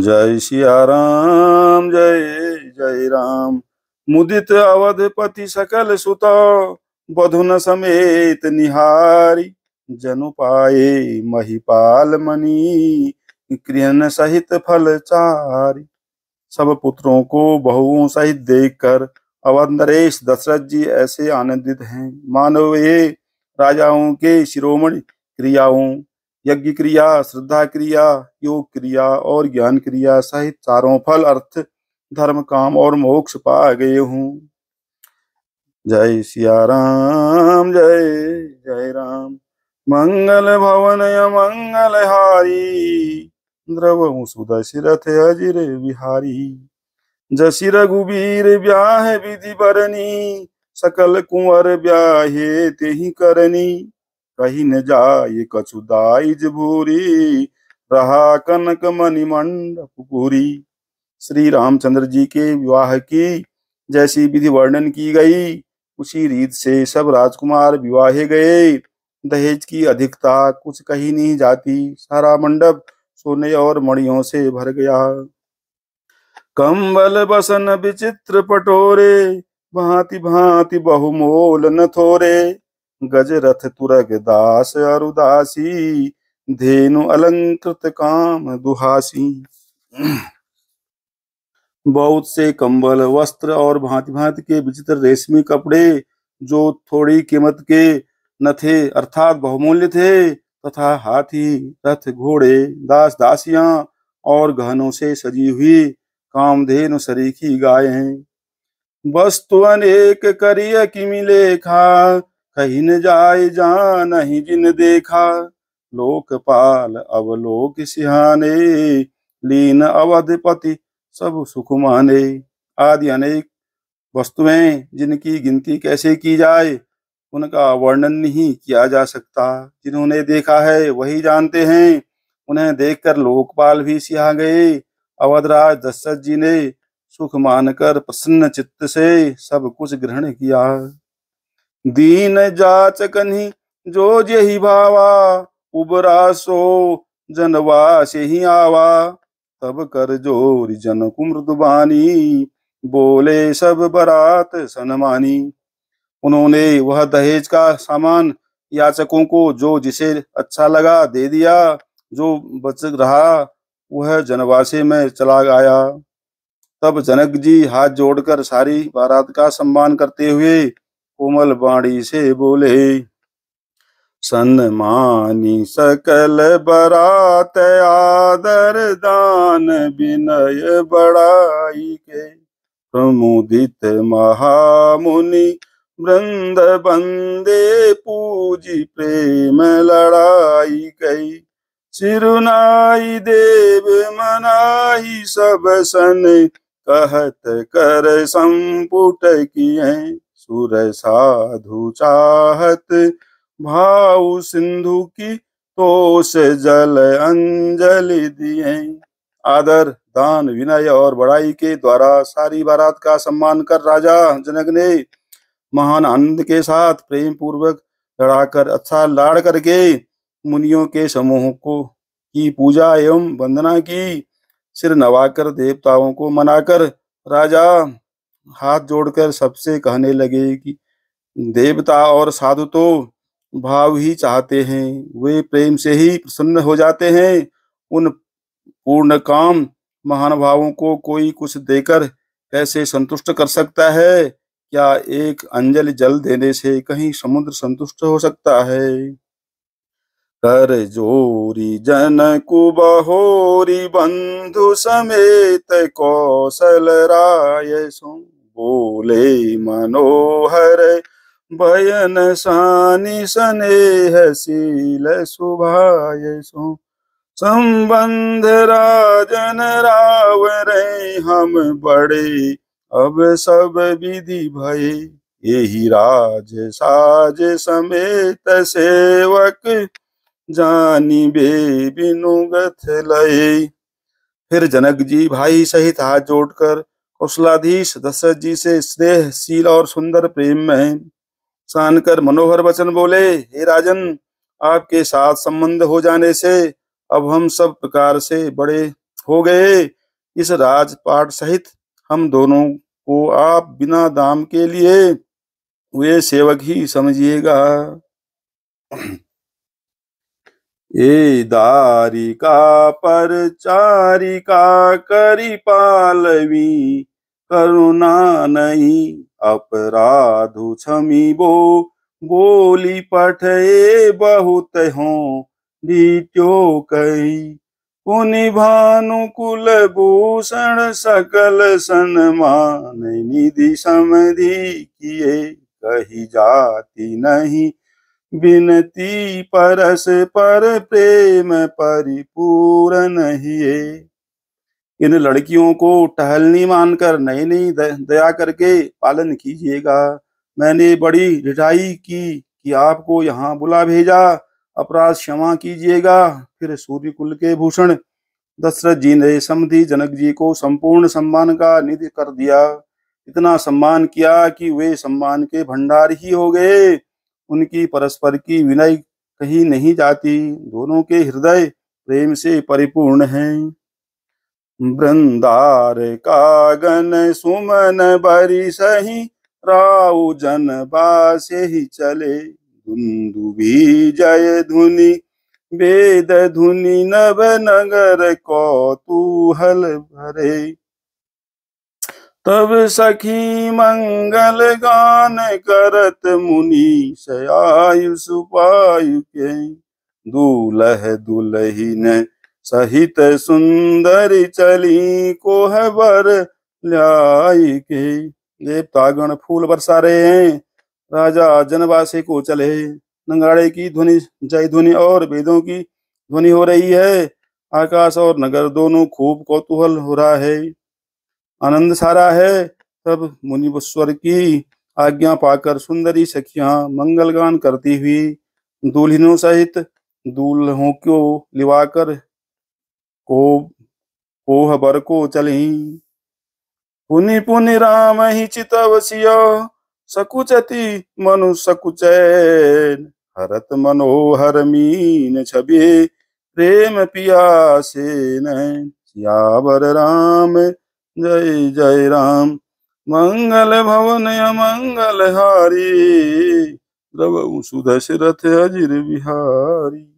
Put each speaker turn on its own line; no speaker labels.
जय सिया राम जय जय राम मुदित अवधपति सकल सुत बधुन समेत निहारी जनु पाए महिपाल मनी क्रियन सहित फल चारी सब पुत्रों को बहुओं सहित देखकर अवध नरेश दशरथ जी ऐसे आनंदित हैं मानो ये राजाओं के शिरोमणि क्रियाओं यज्ञ क्रिया श्रद्धा क्रिया योग क्रिया और ज्ञान क्रिया सहित चारों फल अर्थ धर्म काम और मोक्ष पा गए हूँ जय सिया राम जय जय राम मंगल भवन मंगल हारी द्रव सुदशरथ अजिर बिहारी जसिर गुबीर ब्याह विधि बरनी सकल कुंवर ब्याहे ते ही करनी कही न जाय कछु दाइज भूरी रहा कनक मणिमंड पूरी श्री रामचंद्र जी के विवाह की जैसी विधि वर्णन की गई उसी रीत से सब राजकुमार विवाहे गए दहेज की अधिकता कुछ कही नहीं जाती सारा मंडप सोने और मणियों से भर गया कंबल बसन विचित्र पटोरे भांति भांति बहुमोल न थोरे गज रथ तुरग दास अरुदासी धेनु अलंकृत काम दुहासी बहुत से कंबल वस्त्र और भांति भांति के विचित्र रेशमी कपड़े जो थोड़ी कीमत के न थे अर्थात बहुमूल्य थे तथा हाथी रथ घोड़े दास दासियां और गहनों से सजी हुई कामधेनु सरीखी गाय वस्तु अनेक करिय कि मिले खा कहीं न जाए जा नहीं जिन देखा लोकपाल अवलोक सिहाने लीन अवधपति सब सुख माने आदि अनेक वस्तुएं जिनकी गिनती कैसे की जाए उनका वर्णन नहीं किया जा सकता जिन्होंने देखा है वही जानते हैं उन्हें देखकर लोकपाल भी सिहा गए अवधराज दशरथ जी ने सुख मानकर प्रसन्न चित्त से सब कुछ ग्रहण किया दीन जाच कन्ही जो यही भावा उबरा सो जनवा से ही आवा तब कर जोर जन कुमृदबानी बोले सब बरात सनमानी उन्होंने वह दहेज का सामान याचकों को जो जिसे अच्छा लगा दे दिया जो बच रहा वह जनवासे में चला आया तब जनक जी हाथ जोड़कर सारी बारात का सम्मान करते हुए कोमल बाणी से बोले सन्मानी सकल बरात आदर दान विनय बड़ाई के प्रमुदित महामुनि वृंद बंदे पूजी प्रेम लड़ाई गई सिरुनाई देव मनाई सब सन कहत कर संपुट किए सुर साधु चाहत भाव सिंधु की तो से जल अंजलि दिए आदर दान विनय और बड़ाई के द्वारा सारी बारात का सम्मान कर राजा जनक ने महान आनंद के साथ प्रेम पूर्वक लड़ाकर अच्छा लाड़ करके मुनियों के समूह को की पूजा एवं वंदना की सिर नवाकर देवताओं को मनाकर राजा हाथ जोड़कर सबसे कहने लगे कि देवता और साधु तो भाव ही चाहते हैं वे प्रेम से ही प्रसन्न हो जाते हैं उन पूर्ण काम महानुभावों को कोई कुछ देकर कैसे संतुष्ट कर सकता है क्या एक अंजलि जल देने से कहीं समुद्र संतुष्ट हो सकता है कर जोरी जन कुबहोरी बंधु समेत कौशल राय सो बोले मनोहर बयन सानी शील सुभाय सो संबंध राजन राव रे हम बड़े अब सब विधि भय यही राज साज समेत सेवक जानिबे बिनुगत लय फिर जनक जी भाई सहित हाथ जोड़कर कौशलाधीश दशरथ जी से स्नेहशील और सुंदर प्रेम में सान कर मनोहर वचन बोले हे राजन आपके साथ संबंध हो जाने से अब हम सब प्रकार से बड़े हो गए इस राजपाट सहित हम दोनों को आप बिना दाम के लिए वे सेवक ही समझिएगा ए दारिका परचारिका करी पालवी करुणा नहीं अपराधु छमी बो बोली पठे बहुत हो डीट्यो कही पुनि भानुकुल भूषण सकल सन्मान निधि समधि किए कही जाती नहीं बिनती परस पर प्रेम परिपूर्ण है इन लड़कियों को टहलनी मानकर नई नई दया करके पालन कीजिएगा मैंने बड़ी रिटाई की कि आपको यहाँ बुला भेजा अपराध क्षमा कीजिएगा फिर सूर्य कुल के भूषण दशरथ जी ने समधि जनक जी को संपूर्ण सम्मान का निधि कर दिया इतना सम्मान किया कि वे सम्मान के भंडार ही हो गए उनकी परस्पर की विनय कहीं नहीं जाती दोनों के हृदय प्रेम से परिपूर्ण हैं बृंदार कागन सुमन बरी सही राउ जन बासे ही चले धुंदु भी जय धुनि वेद धुनि नव नगर कौतूहल भरे तब सखी मंगल गान करत मुनि सयायु सुपायु के दूलह ने सहित सुंदर चली को है बर ल्याई के देवतागण फूल बरसा रहे हैं राजा जनवासी को चले नंगाड़े की ध्वनि जय ध्वनि और वेदों की ध्वनि हो रही है आकाश और नगर दोनों खूब कौतूहल हो रहा है आनंद सारा है तब मुनिबस्वर की आज्ञा पाकर सुंदरी सखिया मंगल गान करती हुई दूल्हनों सहित दूल्हों को लिवाकर को कोह बर को चली पुनि पुनि राम ही सिया सकुचति मनु सकुचैन हरत मनोहर मीन छबे प्रेम पिया से नयन सियावर राम जय जय राम मंगल भवन मंगल हारी रव सुदशरथ अजिर बिहारी